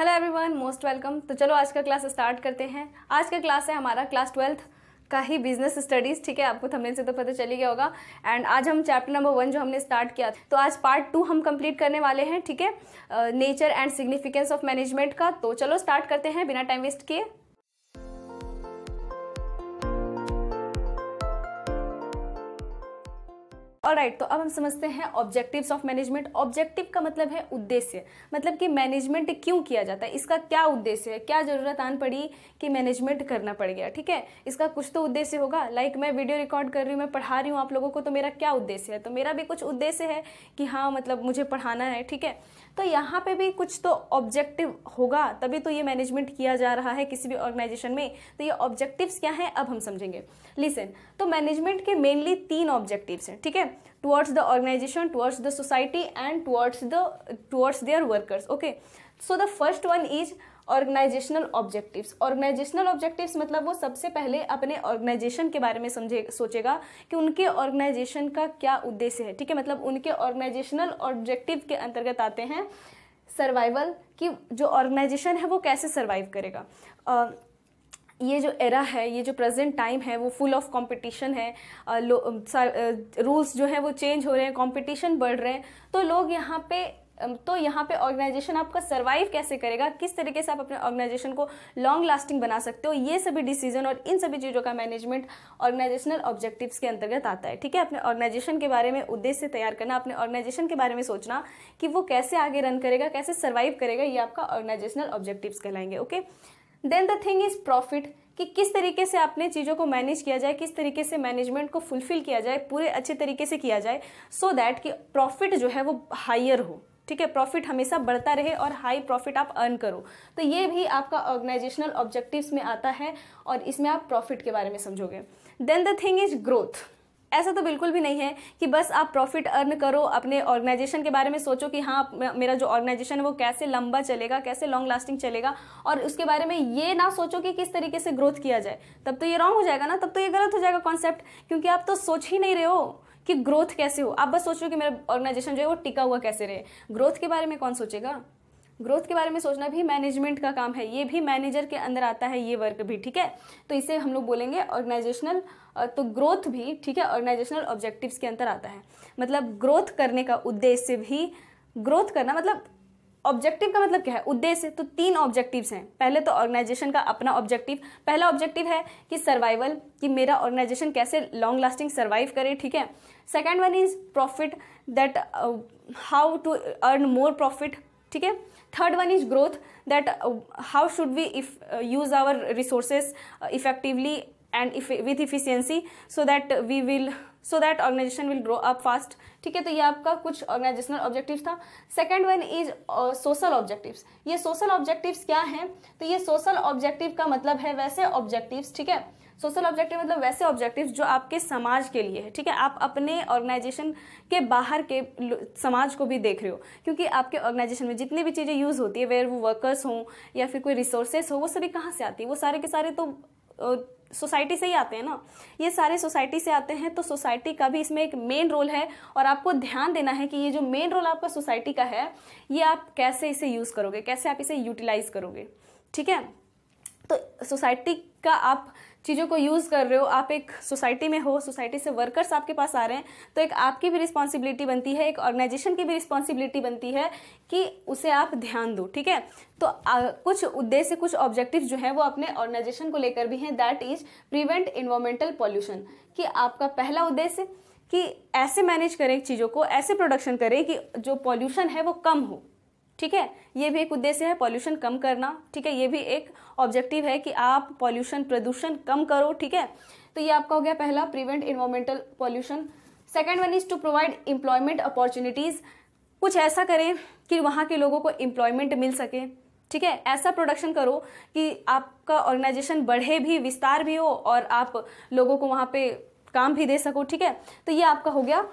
Hello everyone most welcome तो चलो आज का क्लास स्टार्ट करते हैं आज का क्लास है हमारा क्लास ट्वेल्थ का ही बिजनेस स्टडीज़ ठीक है आपको थंबनेल से तो पता चल ही गया होगा एंड आज हम चैप्टर नंबर वन जो हमने स्टार्ट किया तो आज पार्ट टू हम कंप्लीट करने वाले हैं ठीक है nature and significance of management का तो चलो स्टार्ट करते हैं बिना टाइम वेस्ट किए राइट right, तो अब हम समझते हैं ऑब्जेक्टिव्स ऑफ मैनेजमेंट ऑब्जेक्टिव का मतलब है उद्देश्य मतलब कि मैनेजमेंट क्यों किया जाता है इसका क्या उद्देश्य है क्या ज़रूरत आन पड़ी कि मैनेजमेंट करना पड़ गया ठीक है इसका कुछ तो उद्देश्य होगा लाइक like, मैं वीडियो रिकॉर्ड कर रही हूँ मैं पढ़ा रही हूँ आप लोगों को तो मेरा क्या उद्देश्य है तो मेरा भी कुछ उद्देश्य है कि हाँ मतलब मुझे पढ़ाना है ठीक है तो यहाँ पर भी कुछ तो ऑब्जेक्टिव होगा तभी तो ये मैनेजमेंट किया जा रहा है किसी भी ऑर्गेनाइजेशन में तो ये ऑब्जेक्टिव्स क्या हैं अब हम समझेंगे लिसन तो मैनेजमेंट के मेनली तीन ऑब्जेक्टिव्स हैं ठीक है towards the organization towards the society and towards the towards their workers okay so the first one is organisational objectives organisational objectives मतलब वो सबसे पहले अपने ऑर्गेनाइजेशन के बारे में समझे सोचेगा कि उनके ऑर्गेनाइजेशन का क्या उद्देश्य है ठीक है मतलब उनके ऑर्गेनाइजेशनल ऑब्जेक्टिव के अंतर्गत आते हैं सर्वाइवल कि जो ऑर्गेनाइजेशन है वो कैसे सर्वाइव करेगा uh, ये जो एरा है ये जो प्रेजेंट टाइम है वो फुल ऑफ कंपटीशन है रूल्स जो हैं वो चेंज हो रहे हैं कंपटीशन बढ़ रहे हैं तो लोग यहाँ पे तो यहाँ पे ऑर्गेनाइजेशन आपका सर्वाइव कैसे करेगा किस तरीके से आप अपने ऑर्गेनाइजेशन को लॉन्ग लास्टिंग बना सकते हो ये सभी डिसीजन और इन सभी चीज़ों का मैनेजमेंट ऑर्गेनाइजेशनल ऑब्जेक्टिव्स के अंतर्गत आता है ठीक है अपने ऑर्गेनाइजेशन के बारे में उद्देश्य तैयार करना अपने ऑर्गेनाइजेशन के बारे में सोचना कि वो कैसे आगे रन करेगा कैसे सर्वाइव करेगा ये आपका ऑर्गेनाइजेशनल ऑब्जेक्टिव्स कहलाएंगे okay then the thing is profit कि किस तरीके से आपने चीज़ों को मैनेज किया जाए किस तरीके से मैनेजमेंट को फुलफिल किया जाए पूरे अच्छे तरीके से किया जाए सो so दैट कि प्रॉफिट जो है वो हायर हो ठीक है प्रॉफिट हमेशा बढ़ता रहे और हाई प्रॉफिट आप अर्न करो तो ये भी आपका ऑर्गेनाइजेशनल ऑब्जेक्टिव्स में आता है और इसमें आप प्रॉफिट के बारे में समझोगे then the thing is growth ऐसा तो बिल्कुल भी नहीं है कि बस आप प्रॉफिट अर्न करो अपने ऑर्गेनाइजेशन के बारे में सोचो कि हाँ मेरा जो ऑर्गेनाइजेशन है वो कैसे लंबा चलेगा कैसे लॉन्ग लास्टिंग चलेगा और उसके बारे में ये ना सोचो कि किस तरीके से ग्रोथ किया जाए तब तो ये रॉन्ग हो जाएगा ना तब तो ये गलत हो जाएगा कॉन्सेप्ट क्योंकि आप तो सोच ही नहीं रहे हो कि ग्रोथ कैसे हो आप बस सोचो कि मेरा ऑर्गेनाइजेशन जो है वो टिका हुआ कैसे रहे ग्रोथ के बारे में कौन सोचेगा ग्रोथ के बारे में सोचना भी मैनेजमेंट का काम है ये भी मैनेजर के अंदर आता है ये वर्क भी ठीक है तो इसे हम लोग बोलेंगे ऑर्गेनाइजेशनल तो ग्रोथ भी ठीक है ऑर्गेनाइजेशनल ऑब्जेक्टिव्स के अंदर आता है मतलब ग्रोथ करने का उद्देश्य भी ग्रोथ करना मतलब ऑब्जेक्टिव का मतलब क्या है उद्देश्य तो तीन ऑब्जेक्टिव्स हैं पहले तो ऑर्गेनाइजेशन का अपना ऑब्जेक्टिव पहला ऑब्जेक्टिव है कि सर्वाइवल कि मेरा ऑर्गेनाइजेशन कैसे लॉन्ग लास्टिंग सर्वाइव करे ठीक है second one is profit that how to earn more profit ठीक है third one is growth that how should we if use our resources effectively and with efficiency so that we will so that organisation will grow up fast ठीक है तो ये आपका कुछ organisational objective था second one is social objectives ये social objectives क्या हैं तो ये सोशल ऑब्जेक्टिव का मतलब है वैसे ऑब्जेक्टिव्स ठीक है सोशल ऑब्जेक्टिव मतलब वैसे ऑब्जेक्टिव जो आपके समाज के लिए है ठीक है आप अपने ऑर्गेनाइजेशन के बाहर के समाज को भी देख रहे हो क्योंकि आपके ऑर्गेनाइजेशन में जितनी भी चीज़ें यूज़ होती है वेयर वो वर्कर्स हों या फिर कोई रिसोर्सेस हो वो सभी कहाँ से आती है वो सारे के सारे तो सोसाइटी से ही आते हैं ना ये सारे सोसाइटी से आते हैं तो सोसाइटी का भी इसमें एक मेन रोल है और आपको ध्यान देना है कि ये जो मेन रोल आपका सोसाइटी का है ये आप कैसे इसे यूज़ करोगे कैसे आप इसे यूटिलाइज़ करोगे ठीक है तो सोसाइटी का आप चीज़ों को यूज़ कर रहे हो आप एक सोसाइटी में हो सोसाइटी से वर्कर्स आपके पास आ रहे हैं तो एक आपकी भी रिस्पॉन्सिबिलिटी बनती है एक ऑर्गेनाइजेशन की भी रिस्पॉन्सिबिलिटी बनती है कि उसे आप ध्यान दो ठीक है तो आ, कुछ उद्देश्य कुछ ऑब्जेक्टिव जो हैं वो अपने ऑर्गेनाइजेशन को लेकर भी हैं that is prevent environmental pollution कि आपका पहला उद्देश्य कि ऐसे मैनेज करें चीज़ों को ऐसे प्रोडक्शन करें कि जो पॉल्यूशन है वो कम हो ठीक है ये भी एक उद्देश्य है पॉल्यूशन कम करना ठीक है ये भी एक ऑब्जेक्टिव है कि आप पॉल्यूशन प्रदूषण कम करो ठीक है तो ये आपका हो गया पहला prevent environmental pollution second one is to provide employment opportunities कुछ ऐसा करें कि वहाँ के लोगों को एम्प्लॉयमेंट मिल सके ठीक है ऐसा प्रोडक्शन करो कि आपका ऑर्गेनाइजेशन बढ़े भी विस्तार भी हो और आप लोगों को वहाँ पे काम भी दे सको ठीक है तो ये आपका हो गया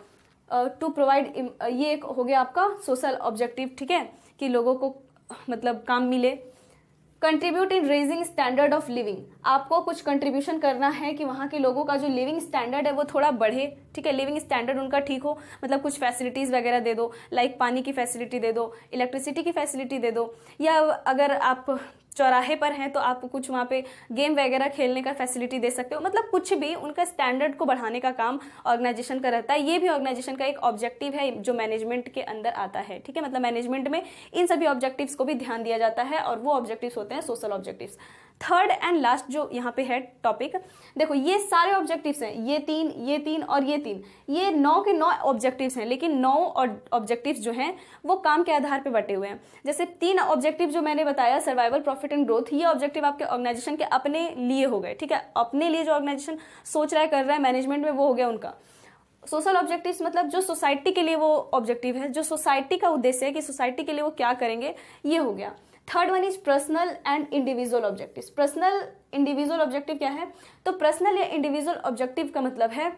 टू uh, प्रोवाइड ये एक हो गया आपका सोशल ऑब्जेक्टिव ठीक है कि लोगों को मतलब काम मिले contribute in raising standard of living आपको कुछ कंट्रीब्यूशन करना है कि वहाँ के लोगों का जो लिविंग स्टैंडर्ड है वो थोड़ा बढ़े ठीक है लिविंग स्टैंडर्ड उनका ठीक हो मतलब कुछ फैसिलिटीज़ वगैरह दे दो लाइक पानी की फैसिलिटी दे दो इलेक्ट्रिसिटी की फैसिलिटी दे दो या अगर आप चौराहे पर हैं तो आप कुछ वहाँ पे गेम वगैरह खेलने का फैसिलिटी दे सकते हो मतलब कुछ भी उनका स्टैंडर्ड को बढ़ाने का काम ऑर्गेनाइजेशन का रहता है ये भी ऑर्गेनाइजेशन का एक ऑब्जेक्टिव है जो मैनेजमेंट के अंदर आता है ठीक है मतलब मैनेजमेंट में इन सभी ऑब्जेक्टिव्स को भी ध्यान दिया जाता है और वो ऑब्जेक्टिव्स होते हैं social objectives third and last जो यहाँ पे है टॉपिक देखो ये सारे ऑब्जेक्टिव्स हैं ये तीन ये तीन और ये तीन ये नौ के नौ ऑब्जेक्टिव्स हैं लेकिन नौ और ऑब्जेक्टिव्स जो हैं वो काम के आधार पे बटे हुए हैं जैसे तीन ऑब्जेक्टिव जो मैंने बताया सर्वाइवल प्रॉफिट एंड ग्रोथ ये ऑब्जेक्टिव आपके ऑर्गेनाइजेशन के अपने लिए हो गए ठीक है अपने लिए जो ऑर्गेनाइजेशन सोच रहा है कर रहा है मैनेजमेंट में वो हो गया उनका सोशल ऑब्जेक्टिव्स मतलब जो सोसाइटी के लिए वो ऑब्जेक्टिव है जो सोसाइटी का उद्देश्य है कि सोसाइटी के लिए वो क्या करेंगे ये हो गया third one is personal and individual objective personal individual objective क्या है तो पर्सनल या इंडिविजुअल ऑब्जेक्टिव का मतलब है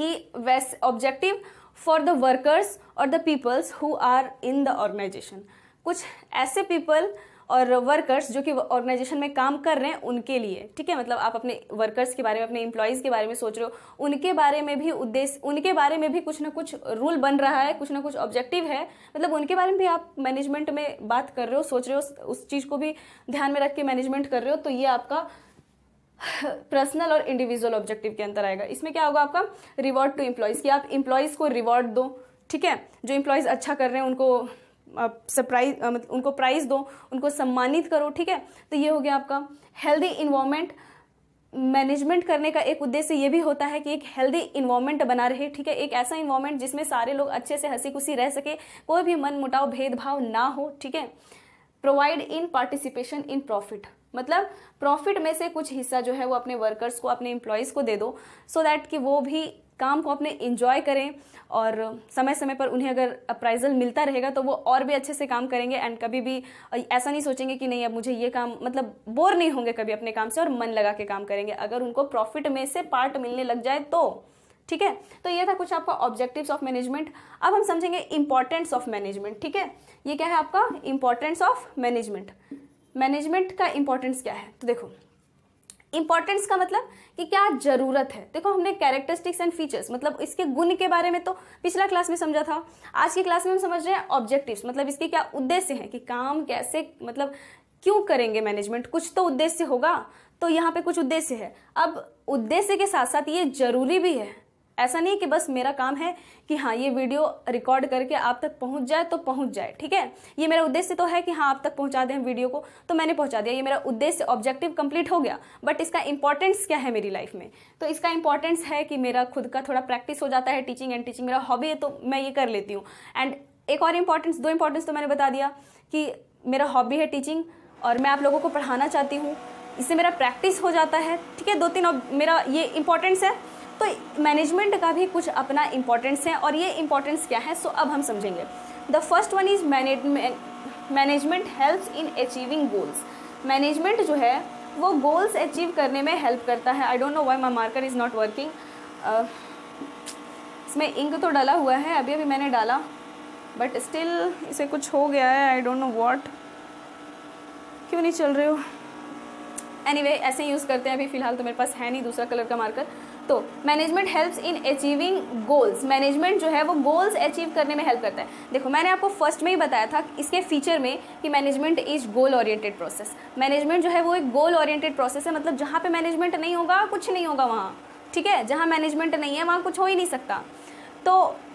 कि was objective for the workers और the peoples who are in the organisation कुछ ऐसे पीपल people और वर्कर्स जो कि ऑर्गेनाइजेशन में काम कर रहे हैं उनके लिए ठीक है मतलब आप अपने वर्कर्स के बारे में अपने इम्प्लॉयज़ के बारे में सोच रहे हो उनके बारे में भी उद्देश्य उनके बारे में भी कुछ ना कुछ रूल बन रहा है कुछ ना कुछ ऑब्जेक्टिव है मतलब उनके बारे में भी आप मैनेजमेंट में बात कर रहे हो सोच रहे हो उस चीज़ को भी ध्यान में रख के मैनेजमेंट कर रहे हो तो ये आपका पर्सनल और इंडिविजुअल ऑब्जेक्टिव के अंतर आएगा इसमें क्या होगा आपका रिवॉर्ड टू इम्प्लॉयज़ कि आप इम्प्लॉयज़ को रिवॉर्ड दो ठीक है जो इम्प्लॉयज़ अच्छा कर रहे हैं उनको सरप्राइज मतलब उनको प्राइज़ दो उनको सम्मानित करो ठीक है तो ये हो गया आपका हेल्दी इन्वामेंट मैनेजमेंट करने का एक उद्देश्य ये भी होता है कि एक हेल्दी इन्वामेंट बना रहे ठीक है एक ऐसा इन्वामेंट जिसमें सारे लोग अच्छे से हंसी खुशी रह सके कोई भी मन मुटाव भेदभाव ना हो ठीक है provide in participation in profit मतलब प्रॉफिट में से कुछ हिस्सा जो है वो अपने वर्कर्स को अपने एम्प्लॉयज़ को दे दो सो so दैट कि वो भी काम को अपने इन्जॉय करें और समय समय पर उन्हें अगर अप्राइजल मिलता रहेगा तो वो और भी अच्छे से काम करेंगे एंड कभी भी ऐसा नहीं सोचेंगे कि नहीं अब मुझे ये काम मतलब बोर नहीं होंगे कभी अपने काम से और मन लगा के काम करेंगे अगर उनको प्रॉफिट में से पार्ट मिलने लग जाए तो ठीक है तो ये था कुछ आपका ऑब्जेक्टिव्स ऑफ मैनेजमेंट अब हम समझेंगे इंपॉर्टेंस ऑफ मैनेजमेंट ठीक है ये क्या है आपका इंपॉर्टेंस ऑफ मैनेजमेंट मैनेजमेंट का इंपॉर्टेंस क्या है तो देखो इंपॉर्टेंस का मतलब कि क्या जरूरत है देखो हमने कैरेक्टरिस्टिक्स एंड फीचर्स मतलब इसके गुण के बारे में तो पिछला क्लास में समझा था आज की क्लास में हम समझ रहे हैं ऑब्जेक्टिव्स मतलब इसके क्या उद्देश्य हैं कि काम कैसे मतलब क्यों करेंगे मैनेजमेंट कुछ तो उद्देश्य होगा तो यहाँ पे कुछ उद्देश्य है अब उद्देश्य के साथ साथ ये जरूरी भी है ऐसा नहीं कि बस मेरा काम है कि हाँ ये वीडियो रिकॉर्ड करके आप तक पहुंच जाए तो पहुंच जाए ठीक है ये मेरा उद्देश्य तो है कि हाँ आप तक पहुंचा दें वीडियो को तो मैंने पहुंचा दिया ये मेरा उद्देश्य ऑब्जेक्टिव कंप्लीट हो गया बट इसका इंपॉर्टेंस क्या है मेरी लाइफ में तो इसका इंपॉर्टेंस है कि मेरा खुद का थोड़ा प्रैक्टिस हो जाता है टीचिंग एंड टीचिंग मेरा हॉबी है तो मैं ये कर लेती हूँ एंड एक और इम्पॉर्टेंस दो इम्पॉर्टेंस तो मैंने बता दिया कि मेरा हॉबी है टीचिंग और मैं आप लोगों को पढ़ाना चाहती हूँ इससे मेरा प्रैक्टिस हो जाता है ठीक है दो तीन और मेरा ये इंपॉर्टेंस है तो मैनेजमेंट का भी कुछ अपना इम्पोर्टेंस है और ये इम्पोर्टेंस क्या है सो अब हम समझेंगे the first one is management help in achieving goals management जो है वो गोल्स अचीव करने में हेल्प करता है I don't know why my marker is not working इसमें इंक तो डाला हुआ है अभी अभी मैंने डाला बट स्टिल इसे कुछ हो गया है आई डोंट नो वॉट क्यों नहीं चल रहे हो एनी anyway, ऐसे यूज़ करते हैं अभी फ़िलहाल तो मेरे पास है नहीं दूसरा कलर का मार्कर तो management helps in achieving goals management जो है वो गोल्स अचीव करने में हेल्प करता है देखो मैंने आपको फर्स्ट में ही बताया था इसके फीचर में कि management is goal oriented process management जो है वो एक गोल ओरिएंटेड प्रोसेस है मतलब जहाँ पे मैनेजमेंट नहीं होगा कुछ नहीं होगा वहाँ ठीक है जहाँ मैनेजमेंट नहीं है वहाँ कुछ हो ही नहीं सकता तो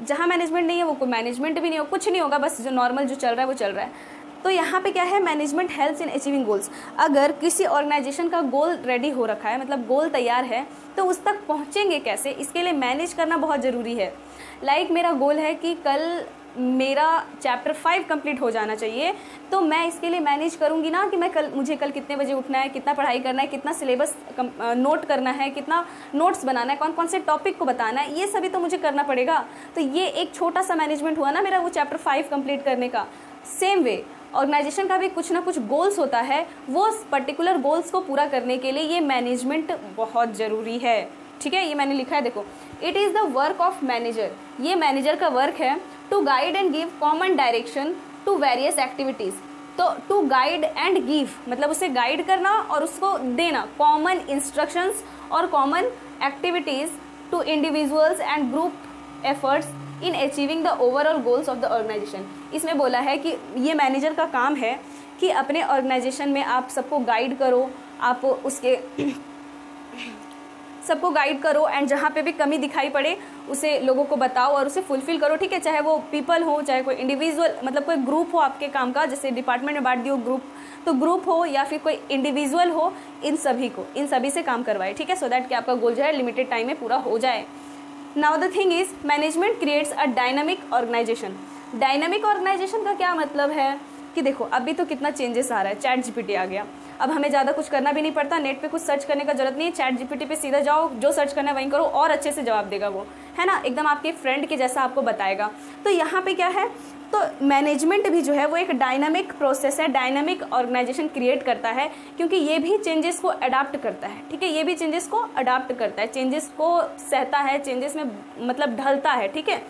जहाँ मैनेजमेंट नहीं है वो कोई मैनेजमेंट भी नहीं हो कुछ नहीं होगा बस जो नॉर्मल जो चल रहा है वो चल रहा है तो यहाँ पे क्या है management helps in achieving goals अगर किसी ऑर्गेनाइजेशन का गोल रेडी हो रखा है मतलब गोल तैयार है तो उस तक पहुँचेंगे कैसे इसके लिए मैनेज करना बहुत ज़रूरी है लाइक like मेरा गोल है कि कल मेरा चैप्टर फाइव कंप्लीट हो जाना चाहिए तो मैं इसके लिए मैनेज करूँगी ना कि मैं कल मुझे कल कितने बजे उठना है कितना पढ़ाई करना है कितना सिलेबस नोट करना है कितना नोट्स बनाना है कौन कौन से टॉपिक को बताना है ये सभी तो मुझे करना पड़ेगा तो ये एक छोटा सा मैनेजमेंट हुआ ना मेरा वो चैप्टर फाइव कंप्लीट करने का सेम वे ऑर्गेनाइजेशन का भी कुछ ना कुछ गोल्स होता है वो पर्टिकुलर गोल्स को पूरा करने के लिए ये मैनेजमेंट बहुत ज़रूरी है ठीक है ये मैंने लिखा है देखो it is the work of manager ये मैनेजर का वर्क है to guide and give common direction to various activities तो टू गाइड एंड गिव मतलब उसे गाइड करना और उसको देना कॉमन इंस्ट्रक्शंस और common activities to individuals and group efforts in achieving the overall goals of the organisation इसमें बोला है कि ये मैनेजर का काम है कि अपने ऑर्गेनाइजेशन में आप सबको गाइड करो आप उसके सबको गाइड करो एंड जहाँ पे भी कमी दिखाई पड़े उसे लोगों को बताओ और उसे फुलफिल करो ठीक है चाहे वो पीपल हो चाहे कोई इंडिविजुअल मतलब कोई ग्रुप हो आपके काम का जैसे डिपार्टमेंट में बांट दियो ग्रुप तो ग्रुप हो या फिर कोई इंडिविजुअल हो इन सभी को इन सभी से काम करवाए ठीक है सो दैट कि आपका गोल जो है लिमिटेड टाइम में पूरा हो जाए now the thing is management creates a dynamic organisation dynamic organisation का क्या मतलब है कि देखो अभी तो कितना चेंजेस आ रहा है चैट जीपीटी आ गया अब हमें ज़्यादा कुछ करना भी नहीं पड़ता नेट पे कुछ सर्च करने का जरूरत नहीं है चैट जीपीटी पे सीधा जाओ जो सर्च करना है वहीं करो और अच्छे से जवाब देगा वो है ना एकदम आपके फ्रेंड के जैसा आपको बताएगा तो यहाँ पे क्या है तो मैनेजमेंट भी जो है वो एक डायनामिक प्रोसेस है डायनामिक ऑर्गेनाइजेशन क्रिएट करता है क्योंकि ये भी चेंजेस को अडाप्ट करता है ठीक है ये भी चेंजेस को अडाप्ट करता है चेंजेस को सहता है चेंजेस में मतलब ढलता है ठीक है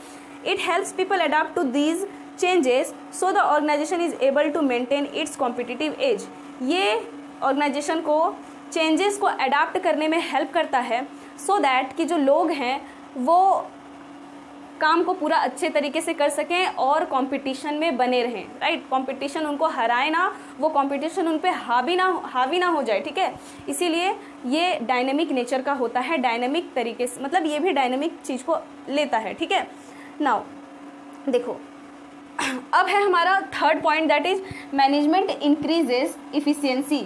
it helps people adapt to these changes so the organisation is able to maintain its competitive edge ये ऑर्गेनाइजेशन को चेंजेस को अडाप्ट करने में हेल्प करता है सो so दैट कि जो लोग हैं वो काम को पूरा अच्छे तरीके से कर सकें और कंपटीशन में बने रहें राइट कंपटीशन उनको हराए ना वो कंपटीशन उन पर हावी ना हावी ना हो जाए ठीक है इसीलिए ये डायनेमिक नेचर का होता है डायनेमिक तरीके से मतलब ये भी डायनेमिक चीज़ को लेता है ठीक है नाउ देखो अब है हमारा third point that is management increases efficiency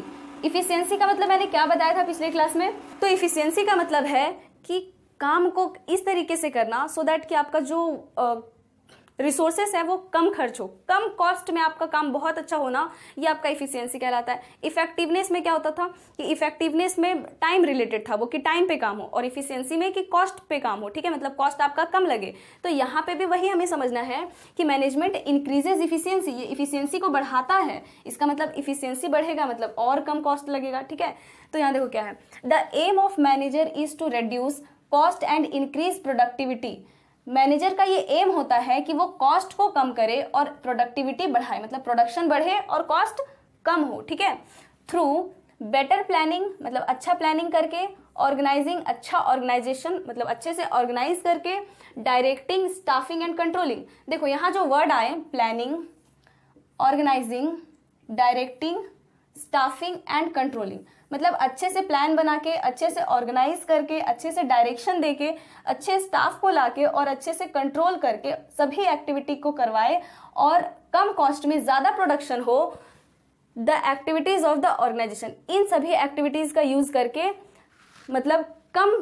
efficiency का मतलब मैंने क्या बताया था पिछले क्लास में तो इफ़िशियंसी का मतलब है कि काम को इस तरीके से करना सो so दैट कि आपका जो रिसोर्सेस है वो कम खर्च हो कम कॉस्ट में आपका काम बहुत अच्छा होना ये आपका इफिशियंसी कहलाता है इफेक्टिवनेस में क्या होता था कि इफेक्टिवनेस में टाइम रिलेटेड था वो कि टाइम पे काम हो और इफिशियंसी में कि कॉस्ट पे काम हो ठीक है मतलब कॉस्ट आपका कम लगे तो यहाँ पे भी वही हमें समझना है कि मैनेजमेंट इंक्रीजेज इफिशियंसी ये इफिशियंसी को बढ़ाता है इसका मतलब इफिशियंसी बढ़ेगा मतलब और कम कॉस्ट लगेगा ठीक है तो यहाँ देखो क्या है the aim of manager is to reduce cost and increase productivity manager का ये एम होता है कि वो कॉस्ट को कम करे और प्रोडक्टिविटी बढ़ाए मतलब प्रोडक्शन बढ़े और कॉस्ट कम हो ठीक है थ्रू बेटर प्लानिंग मतलब अच्छा प्लानिंग करके ऑर्गेनाइजिंग अच्छा ऑर्गेनाइजेशन मतलब अच्छे से ऑर्गेनाइज करके डायरेक्टिंग स्टाफिंग एंड कंट्रोलिंग देखो यहाँ जो वर्ड आए planning organising directing staffing and controlling मतलब अच्छे से प्लान बना के अच्छे से ऑर्गेनाइज करके अच्छे से डायरेक्शन दे के अच्छे स्टाफ को ला के और अच्छे से कंट्रोल करके सभी एक्टिविटी को करवाए और कम कॉस्ट में ज़्यादा प्रोडक्शन हो the activities of the organisation इन सभी एक्टिविटीज़ का यूज़ करके मतलब कम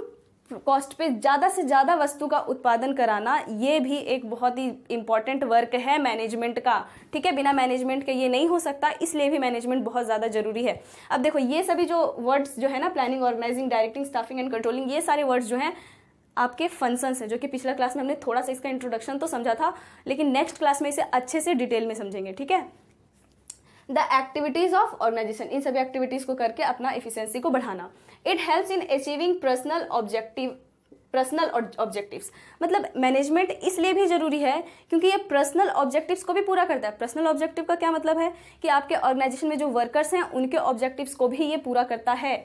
कॉस्ट पे ज़्यादा से ज़्यादा वस्तु का उत्पादन कराना ये भी एक बहुत ही इम्पॉर्टेंट वर्क है मैनेजमेंट का ठीक है बिना मैनेजमेंट के ये नहीं हो सकता इसलिए भी मैनेजमेंट बहुत ज़्यादा ज़रूरी है अब देखो ये सभी जो वर्ड्स जो है ना planning organising directing staffing and controlling ये सारे वर्ड्स जो हैं आपके फंक्शंस हैं जो कि पिछला क्लास में हमने थोड़ा सा इसका इंट्रोडक्शन तो समझा था लेकिन नेक्स्ट क्लास में इसे अच्छे से डिटेल में समझेंगे ठीक है द एक्टिविटीज़ ऑफ ऑर्गेनाइजेशन इन सभी एक्टिविटीज़ को करके अपना एफिशिएंसी को बढ़ाना it helps in achieving personal objective personal objectives मतलब मैनेजमेंट इसलिए भी ज़रूरी है क्योंकि ये पर्सनल ऑब्जेक्टिव्स को भी पूरा करता है पर्सनल ऑब्जेक्टिव का क्या मतलब है कि आपके ऑर्गेनाइजेशन में जो वर्कर्स हैं उनके ऑब्जेक्टिव्स को भी ये पूरा करता है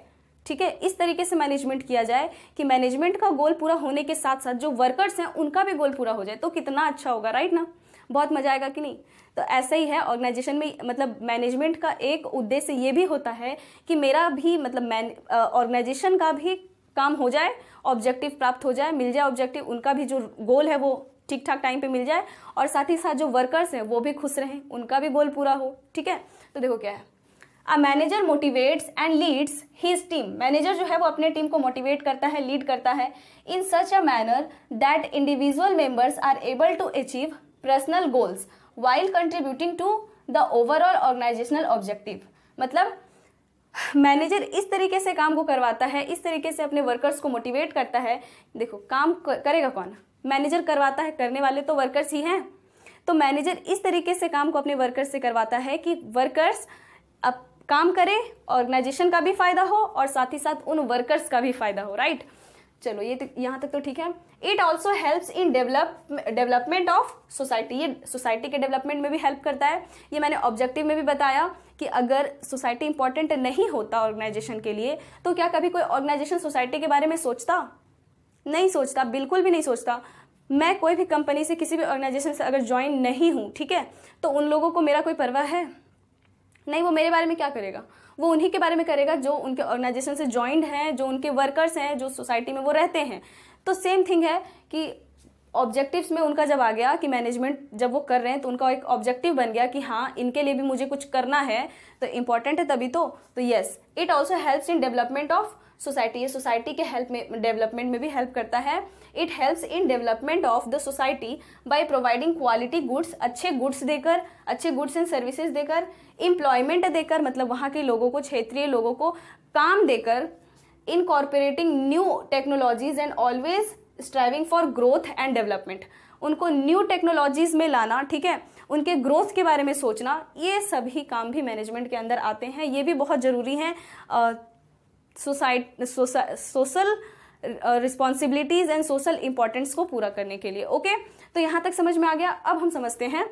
ठीक है इस तरीके से मैनेजमेंट किया जाए कि मैनेजमेंट का गोल पूरा होने के साथ साथ जो वर्कर्स हैं उनका भी गोल पूरा हो जाए तो कितना अच्छा होगा राइट ना बहुत मज़ा आएगा कि नहीं तो ऐसा ही है ऑर्गेनाइजेशन में मतलब मैनेजमेंट का एक उद्देश्य ये भी होता है कि मेरा भी मतलब मैन ऑर्गेनाइजेशन का भी काम हो जाए ऑब्जेक्टिव प्राप्त हो जाए मिल जाए ऑब्जेक्टिव उनका भी जो गोल है वो ठीक ठाक टाइम पे मिल जाए और साथ ही साथ जो वर्कर्स हैं वो भी खुश रहें उनका भी गोल पूरा हो ठीक है तो देखो क्या है a manager motivates and leads his team manager जो है वो अपने टीम को मोटिवेट करता है लीड करता है in such a manner that individual members are able to achieve personal goals while contributing to the overall organisational objective मतलब मैनेजर इस तरीके से काम को करवाता है इस तरीके से अपने वर्कर्स को मोटिवेट करता है देखो काम करेगा कौन मैनेजर करवाता है करने वाले तो वर्कर्स ही हैं तो मैनेजर इस तरीके से काम को अपने वर्कर्स से करवाता है कि वर्कर्स अब काम करें ऑर्गेनाइजेशन का भी फायदा हो और साथ ही साथ उन वर्कर्स का भी फायदा हो राइट right? चलो ये तक, तो, यहाँ तक तो ठीक है it also helps in develop development of society ये सोसाइटी के डेवलपमेंट में भी हेल्प करता है ये मैंने ऑब्जेक्टिव में भी बताया कि अगर सोसाइटी इंपॉर्टेंट नहीं होता ऑर्गेनाइजेशन के लिए तो क्या कभी कोई ऑर्गेनाइजेशन सोसाइटी के बारे में सोचता नहीं सोचता बिल्कुल भी नहीं सोचता मैं कोई भी कंपनी से किसी भी ऑर्गेनाइजेशन से अगर ज्वाइन नहीं हूँ ठीक है तो उन लोगों को मेरा कोई परवाह है नहीं वो मेरे बारे में क्या करेगा वो उन्हीं के बारे में करेगा जो उनके ऑर्गेनाइजेशन से ज्वाइंट हैं जो उनके वर्कर्स हैं जो सोसाइटी में वो रहते हैं तो सेम थिंग है कि ऑब्जेक्टिव्स में उनका जब आ गया कि मैनेजमेंट जब वो कर रहे हैं तो उनका एक ऑब्जेक्टिव बन गया कि हाँ इनके लिए भी मुझे कुछ करना है तो इम्पॉर्टेंट है तभी तो तो it also helps in development of society ये सोसाइटी के हेल्प में डेवलपमेंट में भी हेल्प करता है it helps in development of the society by providing quality goods अच्छे गुड्स देकर अच्छे गुड्स एंड सर्विसेज देकर इम्प्लॉयमेंट देकर मतलब वहाँ के लोगों को क्षेत्रीय लोगों को काम देकर incorporating new technologies and always striving for growth and development उनको न्यू टेक्नोलॉजीज़ में लाना ठीक है उनके ग्रोथ के बारे में सोचना ये सभी काम भी मैनेजमेंट के अंदर आते हैं ये भी बहुत ज़रूरी हैं society social responsibilities and social importance को पूरा करने के लिए ओके okay? तो यहाँ तक समझ में आ गया अब हम समझते हैं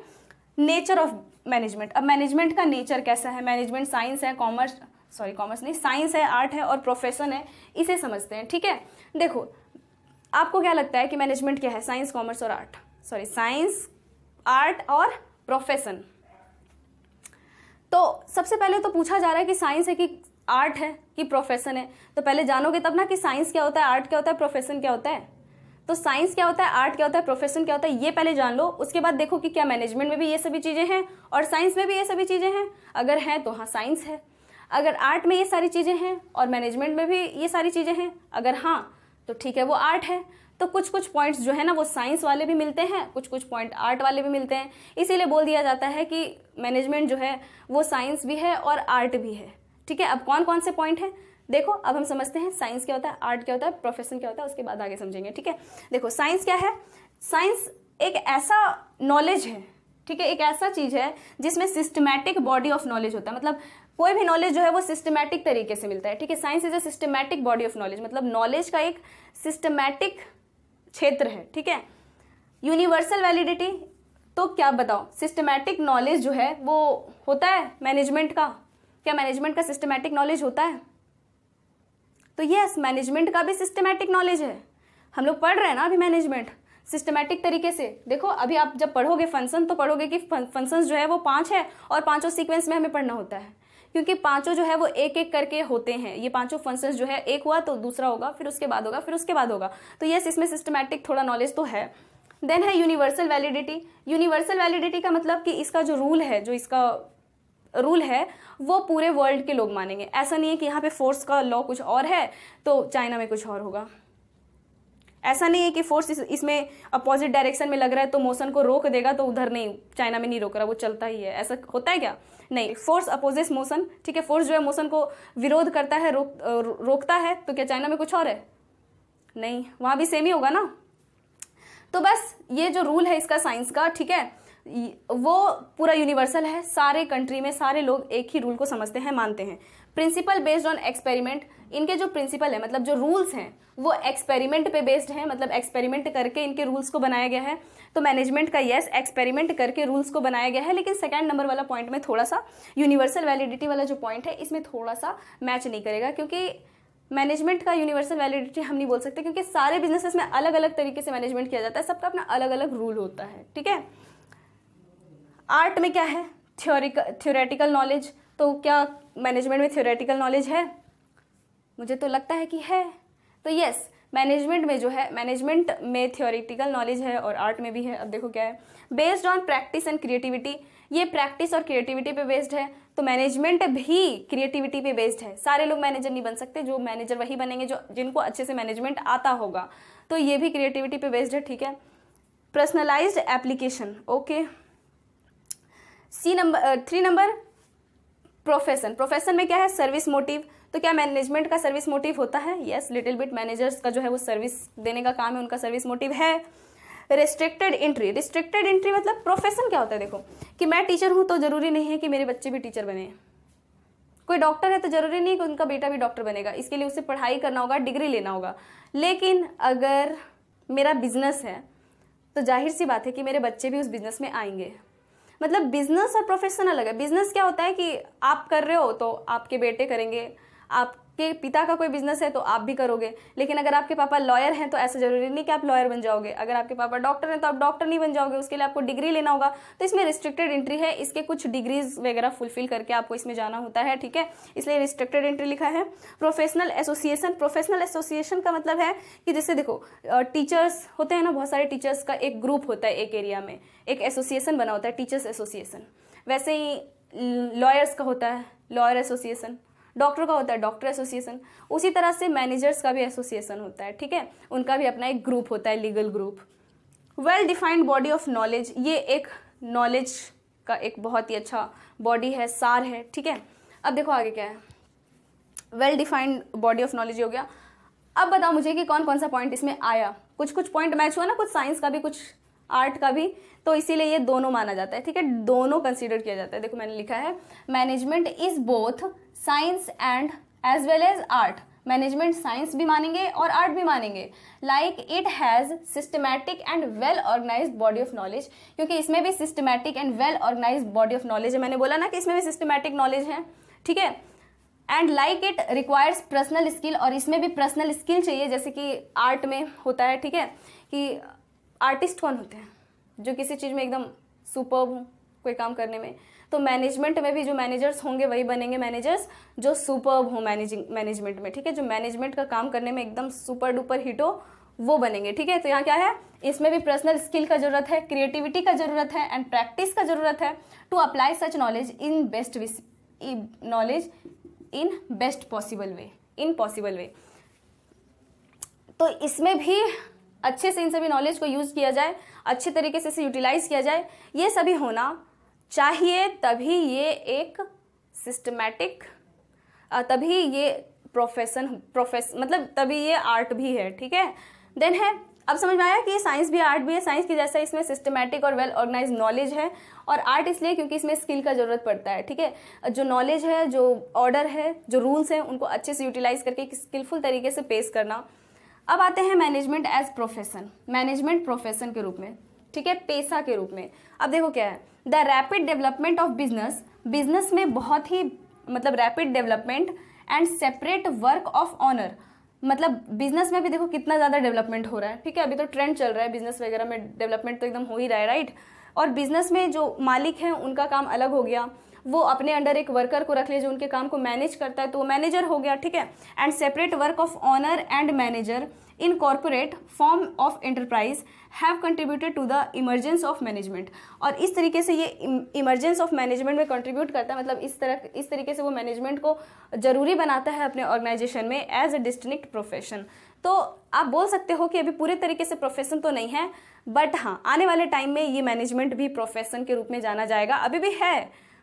नेचर ऑफ मैनेजमेंट अब मैनेजमेंट का नेचर कैसा है मैनेजमेंट साइंस है कॉमर्स सॉरी कॉमर्स नहीं साइंस है आर्ट है और प्रोफेशन है इसे समझते हैं ठीक है देखो आपको क्या लगता है कि मैनेजमेंट क्या है साइंस कॉमर्स और आर्ट सॉरी साइंस आर्ट और प्रोफेशन तो सबसे पहले तो पूछा जा रहा है कि साइंस है कि आर्ट है कि प्रोफेशन है तो पहले जानोगे तब ना कि साइंस क्या होता है आर्ट क्या होता है प्रोफेशन क्या होता है तो साइंस क्या होता है आर्ट क्या होता है प्रोफेशन क्या होता है ये पहले जान लो उसके बाद देखो कि क्या मैनेजमेंट में भी ये सभी चीज़ें हैं और साइंस में भी ये सभी चीज़ें हैं अगर हैं तो हाँ साइंस है अगर आर्ट में ये सारी चीज़ें हैं और मैनेजमेंट में भी ये सारी चीज़ें हैं अगर हाँ तो ठीक है वो आर्ट है तो कुछ कुछ पॉइंट्स जो है ना वो साइंस वाले भी मिलते हैं कुछ कुछ पॉइंट आर्ट वाले भी मिलते हैं इसीलिए बोल दिया जाता है कि मैनेजमेंट जो है वो साइंस भी है और आर्ट भी है ठीक है अब कौन कौन से पॉइंट है देखो अब हम समझते हैं साइंस क्या होता है आर्ट क्या होता है प्रोफेशन क्या होता है उसके बाद आगे समझेंगे ठीक है देखो साइंस क्या है साइंस एक ऐसा नॉलेज है ठीक है एक ऐसा चीज़ है जिसमें सिस्टमैटिक बॉडी ऑफ नॉलेज होता है मतलब कोई भी नॉलेज जो है वो सिस्टमैटिक तरीके से मिलता है ठीक है science is a systematic body of knowledge मतलब नॉलेज का एक सिस्टमैटिक क्षेत्र है ठीक है यूनिवर्सल वैलिडिटी तो क्या बताओ सिस्टमैटिक नॉलेज जो है वो होता है मैनेजमेंट का क्या मैनेजमेंट का सिस्टमैटिक नॉलेज होता है तो यस मैनेजमेंट का भी सिस्टमैटिक नॉलेज है हम लोग पढ़ रहे हैं ना अभी मैनेजमेंट सिस्टमैटिक तरीके से देखो अभी आप जब पढ़ोगे फंक्शन तो पढ़ोगे कि फंक्शन जो है वो पाँच है और पाँचों सीक्वेंस में हमें पढ़ना होता है क्योंकि पांचों जो है वो एक एक करके होते हैं ये पांचों फंक्शंस जो है एक हुआ तो दूसरा होगा फिर उसके बाद होगा फिर उसके बाद होगा तो यस इसमें सिस्टमैटिक थोड़ा नॉलेज तो है देन है यूनिवर्सल वैलिडिटी यूनिवर्सल वैलिडिटी का मतलब कि इसका जो रूल है जो इसका रूल है वो पूरे वर्ल्ड के लोग मानेंगे ऐसा नहीं है कि यहाँ पे फोर्स का लॉ कुछ और है तो चाइना में कुछ और होगा ऐसा नहीं है कि फोर्स इस, इसमें अपोजिट डायरेक्शन में लग रहा है तो मोशन को रोक देगा तो उधर नहीं चाइना में नहीं रोक रहा वो चलता ही है ऐसा होता है क्या नहीं फोर्स अपोजिट मोशन ठीक है फोर्स जो है मोशन को विरोध करता है रोक रोकता है तो क्या चाइना में कुछ और है नहीं वहाँ भी सेम ही होगा ना तो बस ये जो रूल है इसका साइंस का ठीक है वो पूरा यूनिवर्सल है सारे कंट्री में सारे लोग एक ही रूल को समझते हैं मानते हैं प्रिंसिपल बेस्ड ऑन एक्सपेरिमेंट इनके जो प्रिंसिपल है मतलब जो रूल्स हैं वो एक्सपेरिमेंट पे बेस्ड हैं मतलब एक्सपेरिमेंट करके इनके रूल्स को बनाया गया है तो मैनेजमेंट का येस एक्सपेरिमेंट करके रूल्स को बनाया गया है लेकिन सेकेंड नंबर वाला पॉइंट में थोड़ा सा यूनिवर्सल वैलिडिटी वाला जो पॉइंट है इसमें थोड़ा सा मैच नहीं करेगा क्योंकि मैनेजमेंट का यूनिवर्सल वैलिडिटी हम नहीं बोल सकते क्योंकि सारे बिजनेसेस में अलग अलग तरीके से मैनेजमेंट किया जाता है सबका अपना अलग अलग रूल होता है ठीक है आर्ट में क्या है थ्योरिक थ्योरेटिकल नॉलेज तो क्या मैनेजमेंट में थ्योरेटिकल नॉलेज है मुझे तो लगता है कि है तो यस मैनेजमेंट में जो है मैनेजमेंट में थ्योरेटिकल नॉलेज है और आर्ट में भी है अब देखो क्या है based on practice and creativity ये प्रैक्टिस और क्रिएटिविटी पे बेस्ड है तो मैनेजमेंट भी क्रिएटिविटी पे बेस्ड है सारे लोग मैनेजर नहीं बन सकते जो मैनेजर वही बनेंगे जो जिनको अच्छे से मैनेजमेंट आता होगा तो ये भी क्रिएटिविटी पे बेस्ड है ठीक है personalised application okay C number three number profession profession में क्या है सर्विस मोटिव तो क्या मैनेजमेंट का सर्विस मोटिव होता है यस लिटिल बिट मैनेजर्स का जो है वो सर्विस देने का काम है उनका सर्विस मोटिव है रिस्ट्रिक्टेड एंट्री रिस्ट्रिक्टेड एंट्री मतलब प्रोफेशन क्या होता है देखो कि मैं टीचर हूँ तो ज़रूरी नहीं है कि मेरे बच्चे भी टीचर बने कोई डॉक्टर है तो ज़रूरी नहीं कि उनका बेटा भी डॉक्टर बनेगा इसके लिए उसे पढ़ाई करना होगा डिग्री लेना होगा लेकिन अगर मेरा बिजनेस है तो जाहिर सी बात है कि मेरे बच्चे भी उस बिज़नेस में आएंगे मतलब बिजनेस और प्रोफेशनल अलग है बिजनेस क्या होता है कि आप कर रहे हो तो आपके बेटे करेंगे आप कि पिता का कोई बिजनेस है तो आप भी करोगे लेकिन अगर आपके पापा लॉयर हैं तो ऐसा जरूरी नहीं कि आप लॉयर बन जाओगे अगर आपके पापा डॉक्टर हैं तो आप डॉक्टर नहीं बन जाओगे उसके लिए आपको डिग्री लेना होगा तो इसमें रिस्ट्रिक्टेड एंट्री है इसके कुछ डिग्रीज वगैरह फुलफिल करके आपको इसमें जाना होता है ठीक है इसलिए रिस्ट्रिक्टेड एंट्री लिखा है प्रोफेशनल एसोसिएशन प्रोफेशनल एसोसिएशन का मतलब है कि जैसे देखो टीचर्स होते हैं ना बहुत सारे टीचर्स का एक ग्रुप होता है एक एरिया में एक एसोसिएशन बना होता है टीचर्स एसोसिएशन वैसे ही लॉयर्स का होता है लॉयर एसोसिएशन डॉक्टर का होता है डॉक्टर एसोसिएशन उसी तरह से मैनेजर्स का भी एसोसिएशन होता है ठीक है उनका भी अपना एक ग्रुप होता है legal group well defined body of knowledge ये एक नॉलेज का एक बहुत ही अच्छा बॉडी है सार है ठीक है अब देखो आगे क्या है well defined body of knowledge हो गया अब बताओ मुझे कि कौन कौन सा पॉइंट इसमें आया कुछ कुछ पॉइंट मैच हुआ ना कुछ साइंस का भी कुछ आर्ट का भी तो इसीलिए ये दोनों माना जाता है ठीक है दोनों कंसीडर किया जाता है देखो मैंने लिखा है management is both science and as well as art management science भी मानेंगे और आर्ट भी मानेंगे like it has systematic and well organise body of knowledge क्योंकि इसमें भी systematic and well organise body of knowledge है मैंने बोला ना कि इसमें भी सिस्टमैटिक नॉलेज है ठीक है and like it requires personal skill और इसमें भी पर्सनल स्किल चाहिए जैसे कि आर्ट में होता है ठीक है कि आर्टिस्ट कौन होते हैं जो किसी चीज़ में एकदम सुपर हूँ कोई काम करने में तो मैनेजमेंट में भी जो मैनेजर्स होंगे वही बनेंगे मैनेजर्स जो सुपर हो मैनेजिंग मैनेजमेंट में ठीक है जो मैनेजमेंट का काम करने में एकदम सुपर डुपर हिट हो वो बनेंगे ठीक है तो यहाँ क्या है इसमें भी पर्सनल स्किल का जरूरत है क्रिएटिविटी का जरूरत है एंड प्रैक्टिस का जरूरत है to apply such knowledge in best knowledge in best possible way in possible way तो इसमें भी अच्छे से इन सभी नॉलेज को यूज़ किया जाए अच्छे तरीके से इसे यूटिलाइज किया जाए ये सभी होना चाहिए तभी ये एक सिस्टमेटिक तभी ये प्रोफेशन प्रोफेस मतलब तभी ये आर्ट भी है ठीक है देन है अब समझ में आया कि साइंस भी आर्ट भी है साइंस की जैसा इसमें सिस्टमैटिक और वेल ऑर्गेनाइज नॉलेज है और आर्ट इसलिए क्योंकि इसमें स्किल का ज़रूरत पड़ता है ठीक है जो नॉलेज है जो ऑर्डर है जो रूल्स हैं उनको अच्छे से यूटिलाइज करके स्किलफुल तरीके से पेश करना अब आते हैं management as profession management profession के रूप में ठीक है पेशा के रूप में अब देखो क्या है the rapid development of business business में बहुत ही मतलब rapid development and separate work of owner मतलब बिजनेस में भी देखो कितना ज़्यादा डेवलपमेंट हो रहा है ठीक है अभी तो ट्रेंड चल रहा है बिजनेस वगैरह में डेवलपमेंट तो एकदम हो ही रहा है राइट और बिजनेस में जो मालिक हैं उनका काम अलग हो गया वो अपने अंडर एक वर्कर को रख ले जो उनके काम को मैनेज करता है तो मैनेजर हो गया ठीक है and separate work of owner and manager in corporate form of enterprise have contributed to the emergence of management और इस तरीके से ये इमरजेंस ऑफ मैनेजमेंट में कंट्रीब्यूट करता है मतलब इस तरह इस तरीके से वो मैनेजमेंट को ज़रूरी बनाता है अपने ऑर्गेनाइजेशन में एज अ डिस्टिंक्ट प्रोफेशन तो आप बोल सकते हो कि अभी पूरे तरीके से प्रोफेशन तो नहीं है बट हाँ आने वाले टाइम में ये मैनेजमेंट भी प्रोफेशन के रूप में जाना जाएगा अभी भी है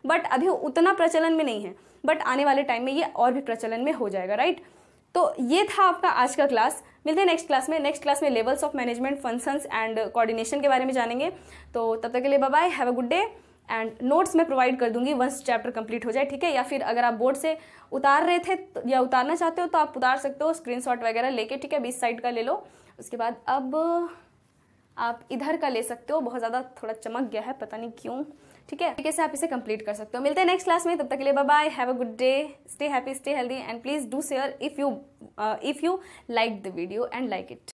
बट अभी उतना प्रचलन में नहीं है बट आने वाले टाइम में ये और भी प्रचलन में हो जाएगा राइट तो ये था आपका आज का क्लास मिलते हैं नेक्स्ट क्लास में नेक्स्ट क्लास में levels of management functions and coordination के बारे में जानेंगे तो तब तक के लिए bye bye have a good day and notes मैं प्रोवाइड कर दूंगी वंस चैप्टर कंप्लीट हो जाए ठीक है या फिर अगर आप बोर्ड से उतार रहे थे तो, या उतारना चाहते हो तो आप उतार सकते हो शॉट वगैरह लेके ठीक है बीस साइड का ले लो उसके बाद अब आप इधर का ले सकते हो बहुत ज़्यादा थोड़ा चमक गया है पता नहीं क्यों ठीक है तरीके से आप इसे कंप्लीट कर सकते हो मिलते हैं नेक्स्ट क्लास में तब तक के लिए bye have a good day stay happy stay healthy and please do share if you if you like the video and like it